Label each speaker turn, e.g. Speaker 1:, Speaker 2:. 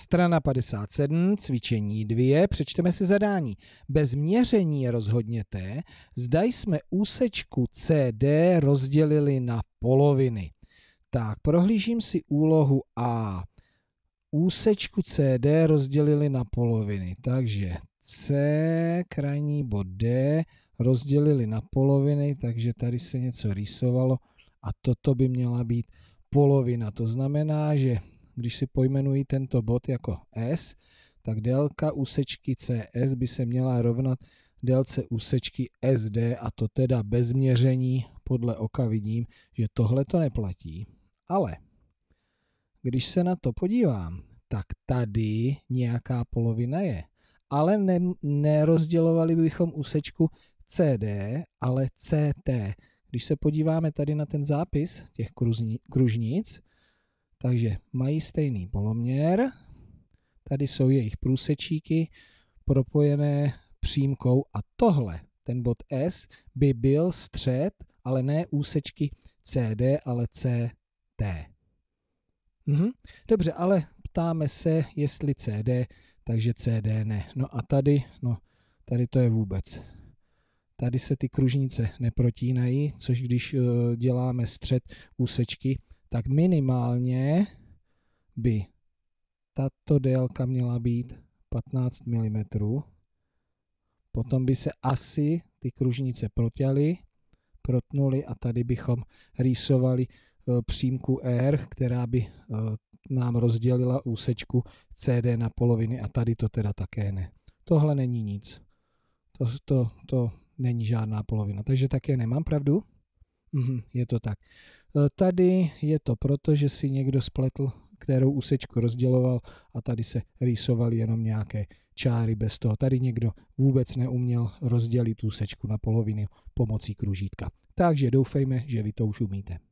Speaker 1: Strana 57, cvičení 2, přečteme si zadání. Bez měření rozhodněte, zda jsme úsečku CD rozdělili na poloviny. Tak, prohlížím si úlohu A. Úsečku CD rozdělili na poloviny, takže C, krajní bod D, rozdělili na poloviny, takže tady se něco rýsovalo a toto by měla být polovina. To znamená, že když si pojmenuji tento bod jako S, tak délka úsečky CS by se měla rovnat délce úsečky SD a to teda bez měření podle oka vidím, že tohle to neplatí. Ale když se na to podívám, tak tady nějaká polovina je. Ale ne, nerozdělovali bychom úsečku CD, ale CT. Když se podíváme tady na ten zápis těch kružnic, takže mají stejný poloměr, tady jsou jejich průsečíky propojené přímkou a tohle, ten bod S, by byl střed, ale ne úsečky CD, ale CT. Mhm. Dobře, ale ptáme se, jestli CD, takže CD ne. No a tady, no tady to je vůbec. Tady se ty kružnice neprotínají, což když eh, děláme střed úsečky, tak minimálně by tato délka měla být 15 mm. Potom by se asi ty kružnice protěly, protnuly a tady bychom rýsovali eh, přímku R, která by eh, nám rozdělila úsečku CD na poloviny a tady to teda také ne. Tohle není nic. To, to, to není žádná polovina. Takže také nemám pravdu? Mhm, je to tak. Eh, tady je to proto, že si někdo spletl, kterou úsečku rozděloval a tady se rýsovaly jenom nějaké čáry bez toho. Tady někdo vůbec neuměl rozdělit úsečku na poloviny pomocí kružítka. Takže doufejme, že vy to už umíte.